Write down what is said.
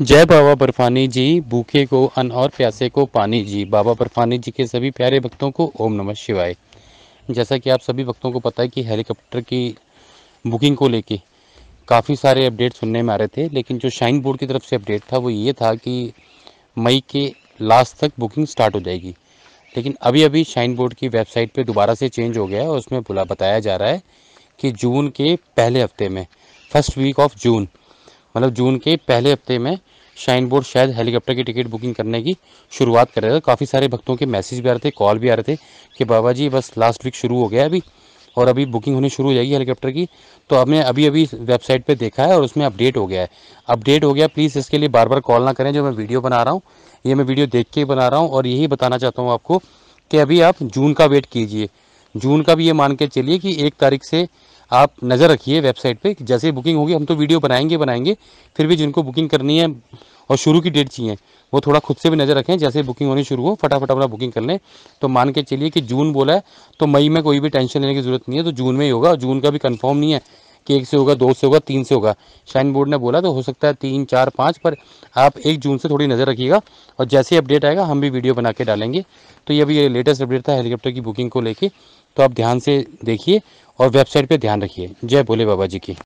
जय बाबा बर्फानी जी भूखे को अन और प्यासे को पानी जी बाबा बर्फानी जी के सभी प्यारे भक्तों को ओम नमः शिवाय जैसा कि आप सभी भक्तों को पता है कि हेलीकॉप्टर की बुकिंग को लेके काफ़ी सारे अपडेट सुनने में आ रहे थे लेकिन जो शाइन बोर्ड की तरफ से अपडेट था वो ये था कि मई के लास्ट तक बुकिंग स्टार्ट हो जाएगी लेकिन अभी अभी शाइन बोर्ड की वेबसाइट पर दोबारा से चेंज हो गया है और उसमें बुला बताया जा रहा है कि जून के पहले हफ्ते में फर्स्ट वीक ऑफ जून मतलब जून के पहले हफ्ते में शाइन बोर्ड शायद हेलीकॉप्टर की टिकट बुकिंग करने की शुरुआत कर रहे थे काफ़ी सारे भक्तों के मैसेज भी आ रहे थे कॉल भी आ रहे थे कि बाबा जी बस लास्ट वीक शुरू हो गया अभी और अभी बुकिंग होनी शुरू हो जाएगी हेलीकॉप्टर की तो आपने अभी अभी वेबसाइट पे देखा है और उसमें अपडेट हो गया है अपडेट हो गया प्लीज़ इसके लिए बार बार कॉल ना करें जो मैं वीडियो बना रहा हूँ ये मैं वीडियो देख के बना रहा हूँ और यही बताना चाहता हूँ आपको कि अभी आप जून का वेट कीजिए जून का भी ये मान के चलिए कि एक तारीख से आप नज़र रखिए वेबसाइट पे जैसे ही बुकिंग होगी हम तो वीडियो बनाएंगे बनाएंगे फिर भी जिनको बुकिंग करनी है और शुरू की डेट चाहिए वो थोड़ा खुद से भी नज़र रखें जैसे बुकिंग होनी शुरू हो फटाफट अपना बुकिंग कर लें तो मान के चलिए कि जून बोला है तो मई में कोई भी टेंशन लेने की ज़रूरत नहीं है तो जून में ही होगा और जून का भी कन्फर्म नहीं है कि एक से होगा दो से होगा तीन से होगा श्राइन बोर्ड ने बोला तो हो सकता है तीन चार पाँच पर आप एक जून से थोड़ी नज़र रखिएगा और जैसे ही अपडेट आएगा हम भी वीडियो बना के डालेंगे तो ये अभी ये लेटेस्ट अपडेट था हेलीकॉप्टर की बुकिंग को लेके तो आप ध्यान से देखिए और वेबसाइट पे ध्यान रखिए जय भोले बाबा जी की